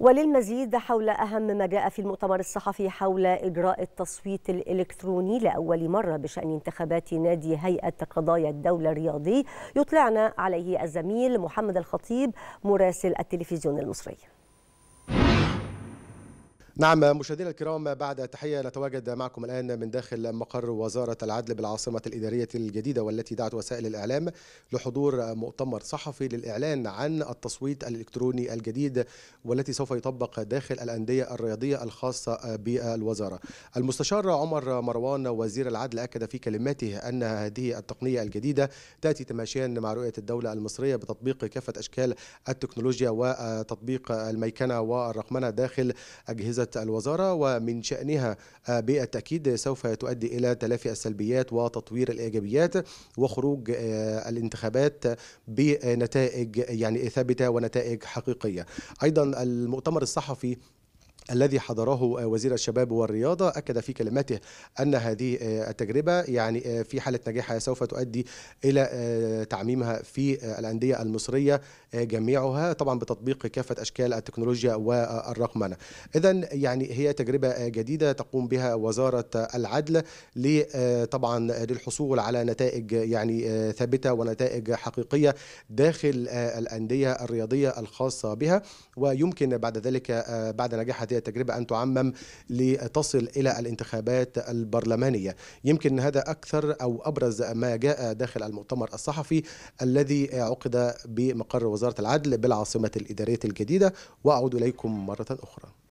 وللمزيد حول أهم ما جاء في المؤتمر الصحفي حول إجراء التصويت الإلكتروني لأول مرة بشأن انتخابات نادي هيئة قضايا الدولة الرياضي يطلعنا عليه الزميل محمد الخطيب مراسل التلفزيون المصري نعم مشاهدينا الكرام بعد تحية نتواجد معكم الآن من داخل مقر وزارة العدل بالعاصمة الإدارية الجديدة والتي دعت وسائل الإعلام لحضور مؤتمر صحفي للإعلان عن التصويت الإلكتروني الجديد والتي سوف يطبق داخل الأندية الرياضية الخاصة بالوزارة المستشار عمر مروان وزير العدل أكد في كلماته أن هذه التقنية الجديدة تأتي تماشيا مع رؤية الدولة المصرية بتطبيق كافة أشكال التكنولوجيا وتطبيق الميكنة والرقمنة داخل أجهزة قامت الوزارة ومن شأنها آه، بالتأكيد سوف تؤدي إلى تلافي السلبيات وتطوير الإيجابيات وخروج آه، الانتخابات بنتائج يعني ثابتة ونتائج حقيقية أيضا المؤتمر الصحفي الذي حضره آه، وزير الشباب والرياضة أكد في كلمته أن هذه آه، التجربة يعني آه، في حالة نجاحها سوف تؤدي إلى تعميمها في الأندية المصرية جميعها طبعا بتطبيق كافة أشكال التكنولوجيا والرقمنة إذا يعني هي تجربة جديدة تقوم بها وزارة العدل طبعا للحصول على نتائج يعني ثابتة ونتائج حقيقية داخل الأندية الرياضية الخاصة بها ويمكن بعد ذلك بعد نجاح هذه التجربة أن تعمم لتصل إلى الانتخابات البرلمانية يمكن هذا أكثر أو أبرز ما جاء داخل المؤتمر الصحفي الذي عقد بمقر وزارة العدل بالعاصمة الإدارية الجديدة وأعود إليكم مرة أخرى